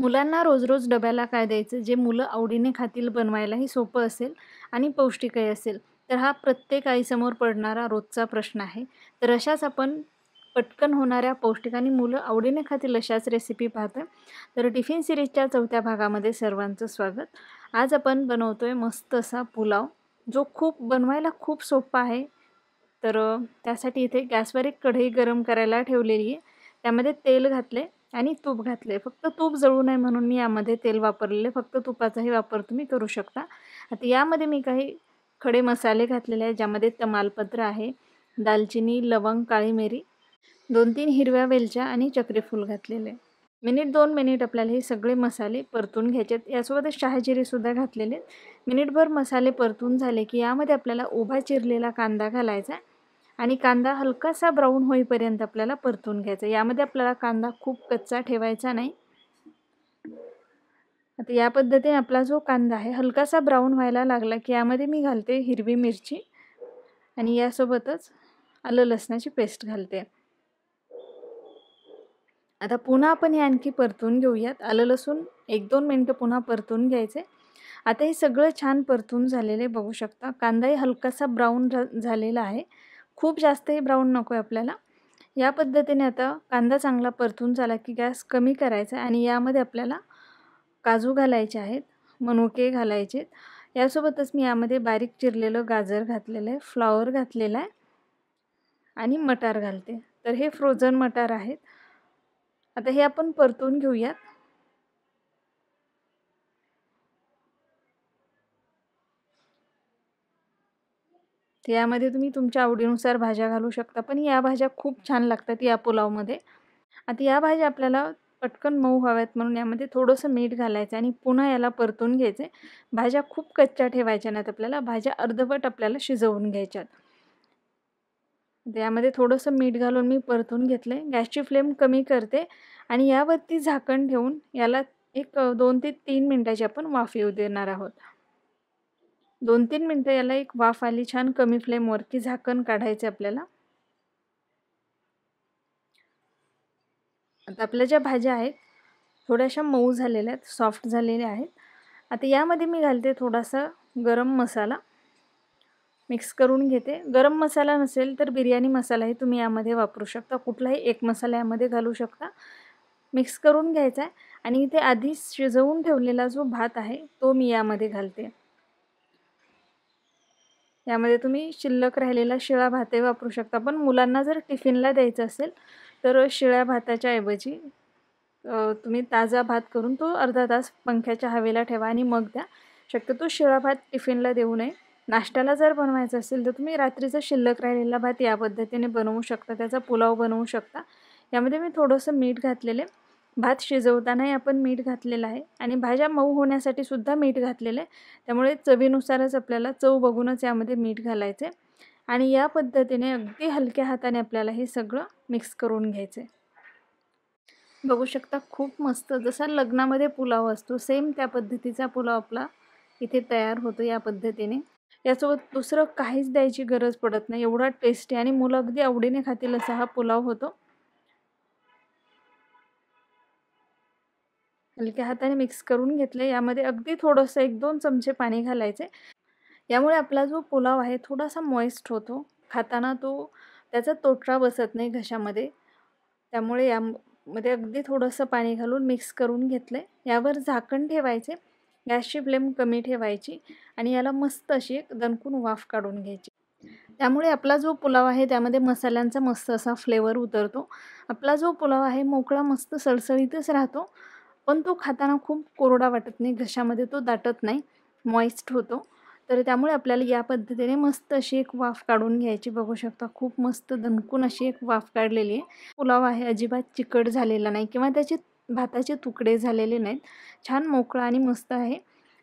मुलांना रोज रोज डब्याला काय द्यायचं जे मुलं आवडीने खातील बनवायलाही सोपं असेल आणि पौष्टिकही असेल तर हा प्रत्येक आईसमोर पडणारा रोजचा प्रश्न आहे तर अशाच आपण पटकन होणाऱ्या पौष्टिक आणि मुलं आवडीने खातील अशाच रेसिपी पाहतो तर टिफिन सिरीजच्या चौथ्या भागामध्ये सर्वांचं स्वागत आज आपण बनवतो आहे मस्त असा पुलाव जो खूप बनवायला खूप सोपा आहे तर त्यासाठी इथे गॅसवर एक कढई गरम करायला ठेवलेली आहे त्यामध्ये तेल घातले आणि तूप घातले फक्त तूप जळू नये म्हणून मी यामध्ये तेल वापरलेले फक्त तुपाचाही वापर तुम्ही करू शकता आता यामध्ये मी काही खडे मसाले घातलेले आहेत ज्यामध्ये तमालपत्र आहे दालचिनी लवंग काळी मिरी दोन तीन हिरव्या वेलच्या आणि चक्रीफूल घातलेले मिनिट दोन मिनिट आपल्याला हे सगळे मसाले परतून घ्यायचे आहेत यासोबतच शहाजिरेसुद्धा घातलेले आहेत मिनिटभर मसाले परतून झाले की यामध्ये आपल्याला उभा चिरलेला कांदा घालायचा आणि कांदा हलकासा ब्राऊन होईपर्यंत आपल्याला परतून घ्यायचा यामध्ये आपल्याला कांदा खूप कच्चा ठेवायचा नाही आता या पद्धतीने आपला जो कांदा आहे हलकासा ब्राऊन व्हायला लागला की यामध्ये मी घालते हिरवी मिरची आणि यासोबतच आलं लसणाची पेस्ट घालते आता पुन्हा आपण हे आणखी परतून घेऊयात आलं लसूण एक दोन मिनटं पुन्हा परतून घ्यायचे आता हे सगळं छान परतून झालेले बघू शकता कांदाही हलकासा ब्राऊन झालेला आहे खूप जास्तही ब्राऊन नको आहे आपल्याला या पद्धतीने आता कांदा चांगला परतून झाला की गॅस कमी करायचा आहे आणि यामध्ये आपल्याला काजू घालायचे आहेत मनुके घालायचे यासोबतच मी यामध्ये बारीक चिरलेलं गाजर घातलेलं आहे फ्लॉवर घातलेला आहे आणि मटार घालते तर हे फ्रोझन मटार आहेत आता हे आपण परतून घेऊयात तर यामध्ये तुम्ही तुमच्या आवडीनुसार भाज्या घालू शकता पण या भाज्या खूप छान लागतात या पुलावमध्ये आता या भाज्या आपल्याला पटकन मऊ हव्यात म्हणून यामध्ये थोडंसं मीठ घालायचं आणि पुन्हा याला परतून घ्यायचे भाज्या खूप कच्च्या ठेवायच्या नाहीत आपल्याला भाज्या अर्धवट आपल्याला शिजवून घ्यायच्यात यामध्ये थोडंसं मीठ घालून मी परतून घेतलं आहे गॅसची फ्लेम कमी करते आणि यावरती झाकण ठेवून याला एक दोन ते तीन मिनटाची आपण वाफ येऊ देणार आहोत दोन तीन मिनटं याला एक वाफ आली छान कमी फ्लेमवरती झाकण काढायचे आपल्याला आता आपल्या ज्या भाज्या आहेत थोड्याशा मऊ झालेल्या आहेत सॉफ्ट झालेल्या आहेत आता यामध्ये मी घालते थोडासा गरम मसाला मिक्स करून घेते गरम मसाला नसेल तर बिर्याणी मसालाही तुम्ही यामध्ये वापरू शकता कुठलाही एक मसाला यामध्ये घालू शकता मिक्स करून घ्यायचा आहे आणि इथे आधीच शिजवून ठेवलेला जो भात आहे तो मी यामध्ये घालते यामध्ये तुम्ही शिल्लक राहिलेला शिळा भातही वापरू शकता पण मुलांना जर टिफिनला द्यायचं असेल तर शिळ्या भाताच्या ऐवजी तुम्ही ताजा भात करून तो अर्धा तास पंख्याच्या हवेला ठेवा आणि मग द्या शक्यतो शिळा भात टिफिनला देऊ नये नाश्त्याला जर बनवायचं असेल तर तुम्ही रात्रीचा शिल्लक राहिलेला भात या पद्धतीने बनवू शकता त्याचा पुलाव बनवू शकता यामध्ये मी थोडंसं मीठ घातलेले भात शिजवतानाही आपण मीठ घातलेलं आहे आणि भाज्या मऊ होण्यासाठी सुद्धा मीठ घातलेलं आहे त्यामुळे चवीनुसारच आपल्याला चव बघूनच यामध्ये मीठ घालायचं आणि या पद्धतीने अगदी हलक्या हाताने आपल्याला हे सगळं मिक्स करून घ्यायचं बघू शकता खूप मस्त जसा लग्नामध्ये पुलाव असतो सेम त्या पद्धतीचा पुलाव आपला इथे तयार होतो या पद्धतीने यासोबत दुसरं काहीच द्यायची गरज पडत नाही एवढा टेस्टी आणि मुलं अगदी आवडीने खातील असा हा पुलाव होतो हलक्या हाताने मिक्स करून घेतले यामध्ये अगदी थोडंसं एक दोन चमचे पाणी घालायचे यामुळे आपला जो पुलाव आहे थोडासा मॉइस्ट होतो खाताना तो त्याचा तोटरा बसत नाही घशामध्ये त्यामुळे यामध्ये अगदी थोडंसं पाणी घालून मिक्स करून घेतले यावर झाकण ठेवायचे गॅसची फ्लेम कमी ठेवायची आणि याला मस्त अशी एक दणकून वाफ काढून घ्यायची त्यामुळे आपला जो पुलाव आहे त्यामध्ये मसाल्यांचा मस्त असा फ्लेवर उतरतो आपला जो पुलाव आहे मोकळा मस्त सळसळीतच राहतो पण तो खाताना खूप कोरडा वाटत नाही घशामध्ये तो दाटत नाही मॉइस्ट होतो तर त्यामुळे आपल्याला या पद्धतीने मस्त अशी एक वाफ काढून घ्यायची बघू शकता खूप मस्त दणकून अशी एक वाफ काढलेली आहे पुलाव आहे अजिबात चिकट झालेला नाही किंवा त्याचे भाताचे तुकडे झालेले नाहीत छान मोकळा आणि मस्त आहे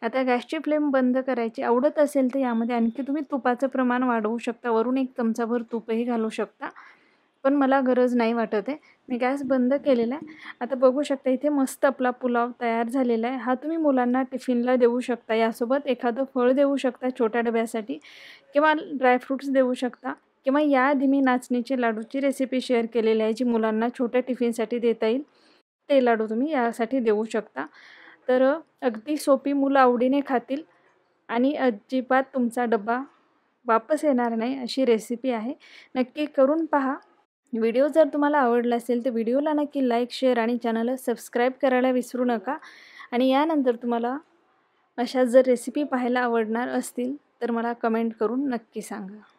आता गॅसची फ्लेम बंद करायची आवडत असेल तर यामध्ये आणखी तुम्ही तुपाचं प्रमाण वाढवू शकता वरून एक चमचाभर तूपही घालू शकता पण मला गरज नाही वाटत आहे मी गॅस बंद केलेला आहे आता बघू शकता इथे मस्त आपला पुलाव तयार झालेला आहे हा तुम्ही मुलांना टिफिनला देऊ शकता यासोबत एखादं फळ देऊ शकता छोट्या डब्यासाठी किंवा ड्रायफ्रूट्स देऊ शकता किंवा याआधी मी नाचणीचे लाडूची रेसिपी शेअर केलेली आहे जी मुलांना छोट्या टिफिनसाठी देता येईल ते लाडू तुम्ही यासाठी देऊ शकता तर अगदी सोपी मुलं आवडीने खातील आणि अजिबात तुमचा डब्बा वापस येणार नाही अशी रेसिपी आहे नक्की करून पहा व्हिडिओ जर तुम्हाला आवडला असेल तर व्हिडिओला नक्की लाईक शेअर आणि चॅनलला सबस्क्राईब करायला विसरू नका आणि यानंतर तुम्हाला अशा जर रेसिपी पाहायला आवडणार असतील तर मला कमेंट करून नक्की सांगा